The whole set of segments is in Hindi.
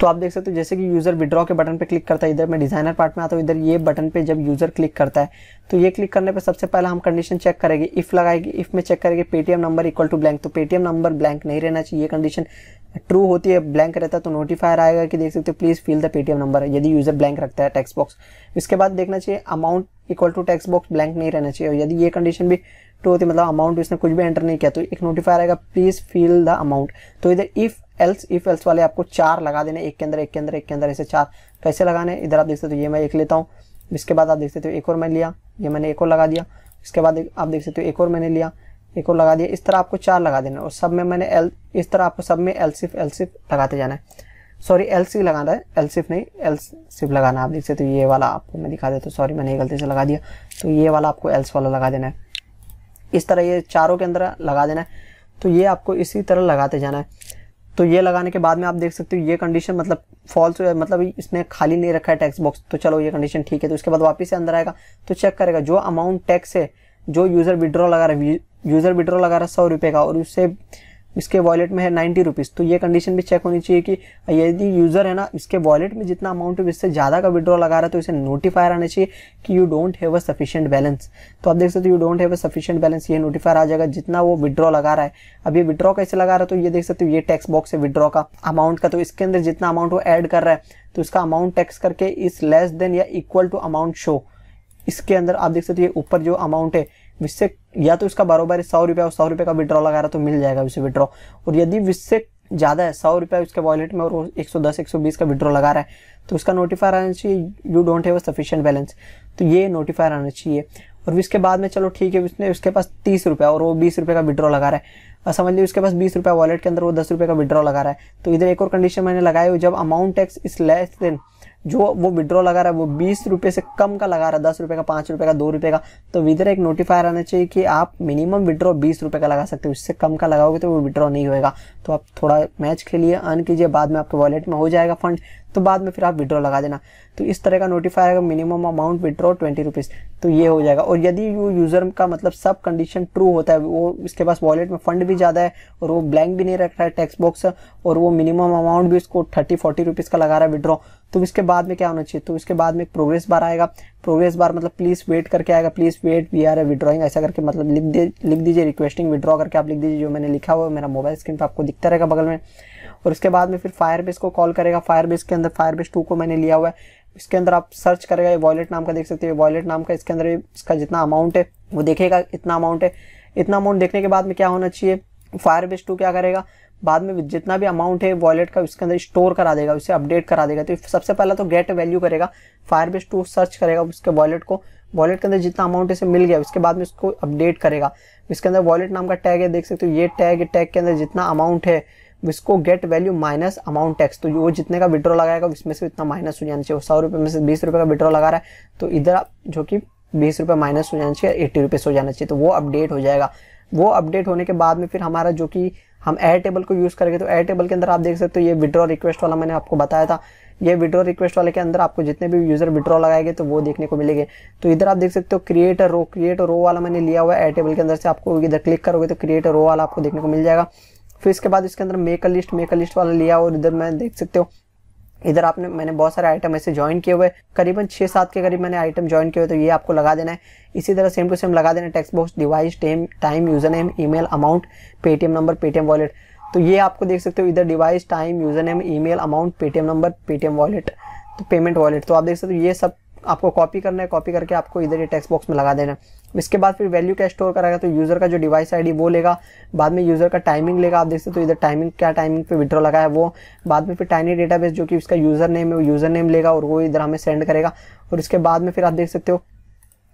तो आप देख सकते हो जैसे कि यूज़र विड्रॉ के बटन पे क्लिक करता है इधर मैं डिज़ाइनर पार्ट में आता हूँ इधर ये बटन पे जब यूज़र क्लिक करता है तो ये क्लिक करने पे सबसे पहले हम कंडीशन चेक करेंगे इफ लगाएगी इफ में चेक करेंगे Paytm number equal to blank तो पेटीएम नंबर ब्लैंक नहीं रहना चाहिए ये कंडीशन ट्रू होती है ब्लैंक रहता है तो नोटिफायर आएगा कि देख सकते हो please fill the Paytm number यदि यूज़र ब्लैंक रखता है टैक्स बॉक्स इसके बाद देखना चाहिए amount equal to text box blank नहीं रहना चाहिए और यदि ये कंडीशन भी ट्रू होती है मतलब अमाउंट उसने कुछ भी एंटर नहीं किया तो एक नोटिफायर आएगा प्लीज़ फिल द अमाउंट तो इधर इफ़ एल्स इफ एल्स वाले आपको चार लगा देने एक के अंदर एक के अंदर एक के अंदर ऐसे चार कैसे लगाने इधर आप देख सकते हो ये मैं एक लेता हूँ इसके बाद आप देख सकते हो एक और मैंने लिया ये मैंने एक और लगा दिया इसके बाद आप देख सकते हो एक और मैंने लिया एक और लगा दिया इस तरह आपको चार लगा देना और सब में मैंने एल इस तरह आपको सब में एल सिफ एल सिफ लगाते जाना है सॉरी एल सी लगाना है एल सिफ नहीं एल सिफ लगाना आप देख सकते हो ये वाला आपको मैं दिखा देता हूँ सॉरी मैंने गलती से लगा दिया तो ये वाला आपको एल्स वाला लगा देना है इस तरह ये चारों के अंदर लगा देना है तो ये आपको इसी तरह लगाते जाना है तो ये लगाने के बाद में आप देख सकते हो ये कंडीशन मतलब फॉल्स मतलब इसने खाली नहीं रखा है टैक्स बॉक्स तो चलो ये कंडीशन ठीक है तो उसके बाद वापस से अंदर आएगा तो चेक करेगा जो अमाउंट टैक्स है जो यूज़र विड्रॉ लगा रहा है यूज़र विड्रॉ लगा रहा है सौ रुपये का और उससे इसके वॉलेट में है नाइन्टी रुपीज़ तो ये कंडीशन भी चेक होनी चाहिए कि यदि यूज़र है ना इसके वॉलेट में जितना अमाउंट है इससे ज़्यादा का विड्रॉ लगा रहा है तो इसे नोटिफायर आना चाहिए कि you don't have a sufficient balance तो आप देख सकते हो you don't have a sufficient balance ये नोटिफायर आ जाएगा जितना वो विड्रॉ लगा रहा है अब ये विड्रॉ कैसे लगा रहा है तो ये देख सकते हो ये टैक्स बॉक्स है विड्रॉ का अमाउंट का तो इसके अंदर जितना अमाउंट वो एड कर रहा है तो इसका अमाउंट टैक्स करके इस लेस देन या इक्वल टू अमाउंट शो इसके अंदर आप देख सकते हो ये ऊपर जो अमाउंट है इससे या तो इसका बराबर सौ रुपया और सौ रुपये का विड्रॉ लगा रहा तो मिल जाएगा उसे विड्रॉ और यदि इससे ज़्यादा है सौ रुपया उसके वॉलेट में और वो एक सौ दस एक सौ बीस का विड्रॉ लगा रहा है तो उसका नोटिफायर आना चाहिए you don't have a sufficient balance तो ये नोटिफायर आना चाहिए और इसके बाद में चलो ठीक है उसने उसके पास तीस रुपया और वो बीस रुपये का विड्रॉ लगा रहा है और समझ लीजिए उसके पास बीस रुपया वॉलेट के अंदर वो दस रुपये का विड्रॉ लगा रहा है तो इधर एक और कंडीशन मैंने लगाई हुई जब amount text is less than जो वो विड्रॉ लगा रहा है वो बीस रुपये से कम का लगा रहा है दस रुपये का पाँच रुपये का दो रुपये का तो विधर एक नोटिफायर आना चाहिए कि आप मिनिमम विड्रॉ बीस रुपये का लगा सकते हो उससे कम का लगाओगे तो वो विड्रॉ नहीं होएगा तो आप थोड़ा मैच खेलिए अर्न कीजिए बाद में आपके वॉलेट में हो जाएगा फंड तो बाद में फिर आप विड्रॉ लगा देना तो इस तरह का नोटिफाई आएगा minimum amount withdraw twenty rupees तो ये हो जाएगा और यदि वो यूज़र का मतलब सब कंडीशन ट्रू होता है वो इसके पास वॉलेट में फंड भी ज़्यादा है और वो ब्लैंक भी नहीं रख रहा है टैक्स बॉक्स और वो मिनिमम अमाउंट भी उसको थर्टी फोर्टी रुपीज़ का लगा रहा है विड्रॉ तो इसके बाद में क्या होना चाहिए तो इसके बाद में प्रोग्रेस बार आएगा प्रोग्रेस बार मतलब प्लीज़ वेट करके आएगा please wait we are withdrawing ऐसा करके मतलब लिख दे लिख दीजिए रिक्वेस्टिंग विड्रॉ करके आप लिख दीजिए जो मैंने लिखा हुआ है मेरा मोबाइल स्क्रीन पर आपको दिखता रहेगा बगल में और उसके बाद में फिर फायरबेस को कॉल करेगा फायर के अंदर फायर टू को मैंने लिया हुआ है इसके अंदर आप सर्च करेगा ये वॉलेट नाम का देख सकते हो वॉलेट नाम का इसके अंदर इसका जितना अमाउंट है वो देखेगा इतना अमाउंट है इतना अमाउंट देखने के बाद में क्या होना चाहिए बेस टू क्या करेगा बाद में जितना भी अमाउंट है वॉलेट का उसके अंदर स्टोर करा देगा उसे अपडेट करा देगा तो सबसे पहला तो गेट वैल्यू करेगा फायरबेस टू सर्च करेगा उसके वॉलेट को वॉलेट के अंदर जितना अमाउंट इसे मिल गया उसके बाद में उसको अपडेट करेगा इसके अंदर वॉलेट नाम का टैग है देख सकते हो ये टैग टैग के अंदर जितना अमाउंट है इसको get value minus amount text तो वो जितने का विड्रॉ लगाएगा उसमें से इतना माइनस हो जाना चाहिए सौ रुपये में से बीस रुपये का विड्रॉ लगा रहा है तो इधर जो कि बीस रुपये माइनस हो जाना चाहिए एट्टी रुपीज़ हो जाना चाहिए तो वो अपडेट हो जाएगा वो अपडेट होने के बाद में फिर हमारा जो कि हम एयर टेबल को यूज़ करेंगे तो एयर टेबल के अंदर आप देख सकते हो ये विड्रॉ रिक्वेस्ट वाला मैंने आपको बताया था ये विड्रॉ रिक्वेस्ट वाले के अंदर आपको जितने भी यूज़र विड्रॉ लगाएंगे तो वो देखने को मिलेंगे तो इधर आप देख सकते हो क्रिएट रो क्रिएट रो वाला मैंने लिया हुआ है एयर टेबल के अंदर से आपको इधर क्लिक करोगे तो क्रिएट रो वाला आपको देखने को मिल जाएगा फिर इसके बाद इसके अंदर मेकर लिस्ट मेकर लिस्ट वाला लिया और इधर मैं देख सकते हो इधर आपने मैंने बहुत सारे आइटम ऐसे ज्वाइन किए हुए करीबन छः सात के करीब मैंने आइटम ज्वाइन किए हुए तो ये आपको लगा देना है इसी तरह सेम टू सेम लगा देना text text box device time time user name email amount Paytm number Paytm wallet तो ये आपको देख सकते हो इधर device time user name email amount Paytm number Paytm wallet तो पेमेंट वॉलेट तो आप देख सकते हो ये सब आपको कॉपी करना है कॉपी करके आपको इधर ये टेक्स्ट बॉक्स में लगा देना है इसके बाद फिर वैल्यू क्या स्टोर कराएगा तो यूज़र का जो डिवाइस आईडी वो लेगा बाद में यूज़र का टाइमिंग लेगा आप देख सकते हो तो इधर टाइमिंग क्या टाइमिंग पे विड्रॉ लगा है वो बाद में फिर टाइनी डेटाबेस जो कि उसका यूज़र नेम है वो यूज़र नेम लेगा और वो इधर हमें सेंड करेगा और इसके बाद में फिर आप देख सकते हो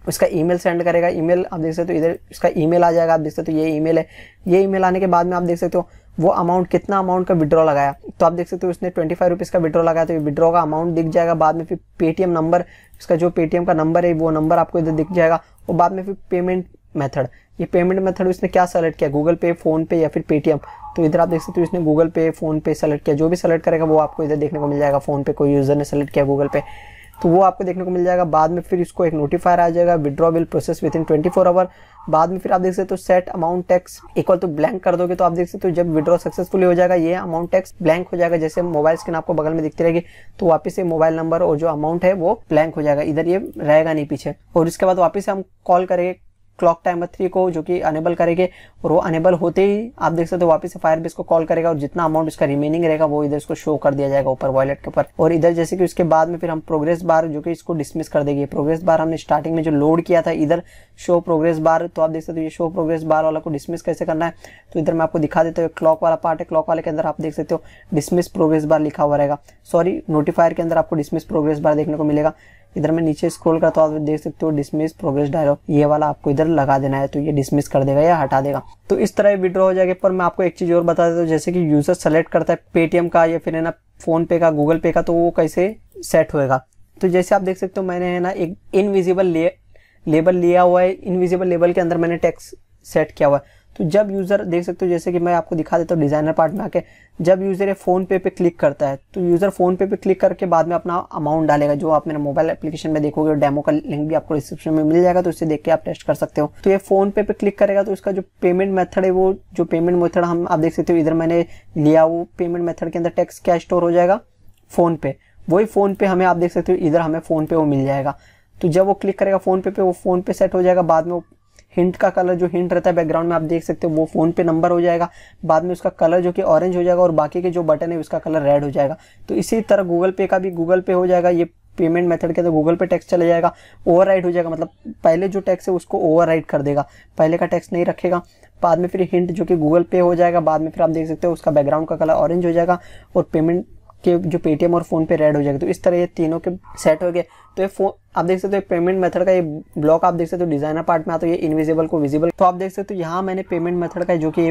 उसका ईमेल सेंड करेगा ईमेल आप देख सकते हो इधर इसका ईमेल आ जाएगा आप देख सकते हो ये ईमेल है ये ईमेल आने के बाद में आप देख सकते हो वो अमाउंट कितना अमाउंट का विड्रॉ लगाया तो आप देख सकते हो उसने ट्वेंटी फाइव रुपीज़ का विड्रॉ लगाया तो विड्रॉ का अमाउंट दिख जाएगा बाद में फिर पेटीएम नंबर उसका जो पेटीएम का नंबर है वो नंबर आपको इधर दिख जाएगा और बाद में फिर पेमेंट मेथड ये पेमेंट मेथड उसने क्या सेलेक्ट किया गूगल पे फोन पे या फिर पेटीएम तो इधर आप देख सकते हो इसने गूगल पे फोन पे सेलेक्ट किया जो भी सेलेक्ट करेगा वो आपको इधर देखने को मिल जाएगा फोन पे कोई यूज़र ने सेलेक्ट किया गूगल पे तो वो आपको देखने को मिल जाएगा बाद में फिर इसको एक नोटिफायर आ जाएगा withdraw will process within twenty four hour बाद में फिर आप देख सकते हो तो set amount text equal to blank कर दोगे तो आप देख सकते हो तो जब विड्रॉ सक्सेसफुली हो जाएगा ये अमाउंट टैक्स ब्लैंक हो जाएगा जैसे मोबाइल स्क्रीन आपको बगल में दिखती रहेगी तो वापस ये मोबाइल नंबर और जो अमाउंट है वो ब्लैंक हो जाएगा इधर ये रहेगा नहीं पीछे और इसके बाद वापिस हम कॉल करेंगे क्लॉक टाइमर थ्री को जो कि अनेबल करेंगे और वो अनेबल होते ही आप देख सकते हो वापस से फायर बेस को कॉल करेगा और जितना अमाउंट इसका रिमेनिंग रहेगा वो इधर इसको शो कर दिया जाएगा ऊपर वॉलेट के ऊपर और इधर जैसे कि उसके बाद में फिर हम प्रोग्रेस बार जो कि इसको डिसमिस कर देगी प्रोग्रेस बार हमने स्टार्टिंग में जो लोड किया था इधर शो प्रोग्रेस बार तो आप देख सकते हो ये शो प्रोग्रेस बार वाला को डिसमिस कैसे करना है तो इधर मैं आपको दिखा देता हूँ क्लॉक वाला पार्ट है क्लॉक वाले के अंदर आप देख सकते हो डिसमिस प्रोग्रेस बार लिखा हुआ रहेगा सॉरी नोटिफायर के अंदर आपको डिसमिस प्रोग्रेस बार देखने को मिलेगा इधर में नीचे स्क्रोल करता हूँ आप देख सकते हो डिसमिस प्रोग्रेस डायलॉग ये वाला आपको इधर लगा देना है तो ये डिसमिस कर देगा या हटा देगा तो इस तरह विड्रॉ हो जाएगा पर मैं आपको एक चीज़ और बता देता हूँ जैसे कि यूजर सेलेक्ट करता है पेटीएम का या फिर है ना फोन पे का गूगल पे का तो वो कैसे सेट होएगा तो जैसे आप देख सकते हो मैंने है ना एक इनविजिबल लेबल लिया हुआ है इनविजिबल लेबल के अंदर मैंने टैक्स सेट किया हुआ है तो जब यूज़र देख सकते हो जैसे कि मैं आपको दिखा देता हूँ डिज़ाइनर पार्ट में आके जब यूज़र ये फ़ोन पे पे क्लिक करता है तो यूज़र फ़ोन पे पे क्लिक करके बाद में अपना अमाउंट डालेगा जो आप मेरे मोबाइल एप्लीकेशन में देखोगे और डेमो का लिंक भी आपको डिस्क्रिप्शन में मिल जाएगा तो उससे देख के आप टेस्ट कर सकते हो तो ये फ़ोन पे पे क्लिक करेगा तो उसका जो पेमेंट मेथड है वो जो पेमेंट मेथड हम आप देख सकते हो इधर मैंने लिया वो पेमेंट मेथड के अंदर टैक्स क्या स्टोर हो जाएगा फ़ोन पे वही फ़ोन पे हमें आप देख सकते हो इधर हमें फ़ोन पे वो मिल जाएगा तो जब वो क्लिक करेगा फ़ोन पे पे वो फ़ोन पे सेट हो जाएगा बाद में हिंट का कलर जो हिंट रहता है बैकग्राउंड में आप देख सकते हो वो फ़ोन पे नंबर हो जाएगा बाद में उसका कलर जो कि ऑरेंज हो जाएगा और बाकी के जो बटन है उसका कलर रेड हो जाएगा तो इसी तरह गूगल पे का भी गूगल पे हो जाएगा ये पेमेंट मेथड के अंदर गूगल पे टैक्स चला जाएगा ओवर हो जाएगा मतलब पहले जो टैक्स है उसको ओवर कर देगा पहले का टैक्स नहीं रखेगा बाद में फिर हिंट जो कि गूगल पे हो जाएगा बाद में फिर आप देख सकते हो उसका बैकग्राउंड का कलर ऑरेंज हो जाएगा और पेमेंट के जो पेटीएम और फ़ोन पे रेड हो जाएगा तो इस तरह ये तीनों के सेट हो गए तो ये फोन आप देख सकते हो पेमेंट मेथड का ये ब्लॉक आप देख सकते हो डिजाइनर पार्ट में आता है ये इनविजिबल को विजिबल तो आप देख सकते हो यहाँ मैंने पेमेंट मेथड का जो कि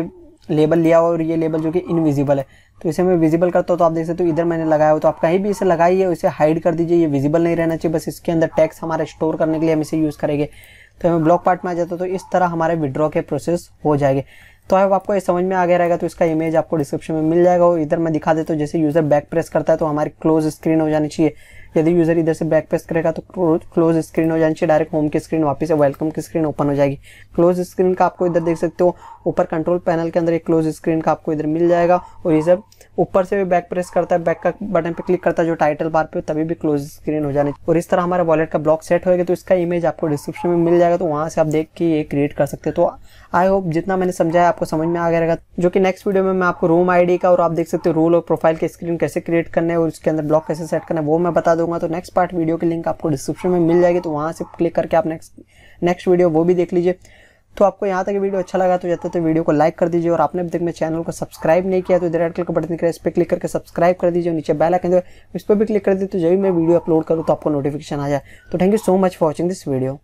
लेबल लिया और ये लेबल जो कि इनविजिबल है तो इसे मैं विजिबल करता हूँ तो आप देख सकते हो इधर मैंने लगाया हो तो आप कहीं भी इसे लगाइए उसे हाइड कर दीजिए ये विजिबल नहीं रहना चाहिए बस इसके अंदर टैक्स हमारे स्टोर करने के लिए हम इसे यूज़ करेंगे तो हमें ब्लॉक पार्ट में आ जाता तो इस तरह हमारे विड्रॉ के प्रोसेस हो जाएंगे तो अब आपको ये समझ में आ गया रहेगा तो इसका इमेज आपको डिस्क्रिप्शन में मिल जाएगा और इधर मैं दिखा देता तो हूँ जैसे यूज़र बैक प्रेस करता है तो हमारी क्लोज स्क्रीन हो जानी चाहिए यदि यूजर इधर से बैक प्रेस करेगा तो क्लोज स्क्रीन हो जानी डायरेक्ट होम की स्क्रीन वापस से वेलकम की स्क्रीन ओपन हो जाएगी क्लोज स्क्रीन का आपको इधर देख सकते हो ऊपर कंट्रोल पैनल के अंदर एक क्लोज स्क्रीन का आपको इधर मिल जाएगा और ये सब ऊपर से भी बैक प्रेस करता है बैक का बटन पे क्लिक करता है जो टाइटल बार पे तभी भी क्लोज स्क्रीन हो जानी और इस तरह हमारा वॉलेट का ब्लॉक सेट होगा तो इसका इमेज आपको डिस्क्रिप्शन में मिल जाएगा तो वहाँ से आप देख के ये क्रिएट कर सकते हो तो आई होप जितना मैंने समझाया आपको समझ में आ गया जो कि नेक्स्ट वीडियो में मैं आपको रूम आईडी का और आप देख सकते हो रूल और प्रोफाइल के स्क्रीन कैसे क्रिएट करने और उसके अंदर ब्लॉक कैसे सेट करना वो मैं बता दूंगा तो नेक्स्ट पार्ट वीडियो की लिंक आपको डिस्क्रिप्शन में मिल जाएगी तो वहाँ से क्लिक करके आप नेक्स्ट नेक्स्ट वीडियो वो भी देख लीजिए तो आपको यहाँ तक वीडियो अच्छा लगा तो जाते तो, तो वीडियो को लाइक कर दीजिए और आपने अभी तक मेरे चैनल को सब्सक्राइब नहीं किया तो इधर रेड कलर का बटन दिख रहा है इस पर क्लिक करके सब्सक्राइब कर दीजिए नीचे बेल आइकन इस पर भी क्लिक कर दीजिए तो जब भी मैं वीडियो अपलोड करूँ तो आपको नोटिफिकेशन आ जाए तो thank you so much for watching this video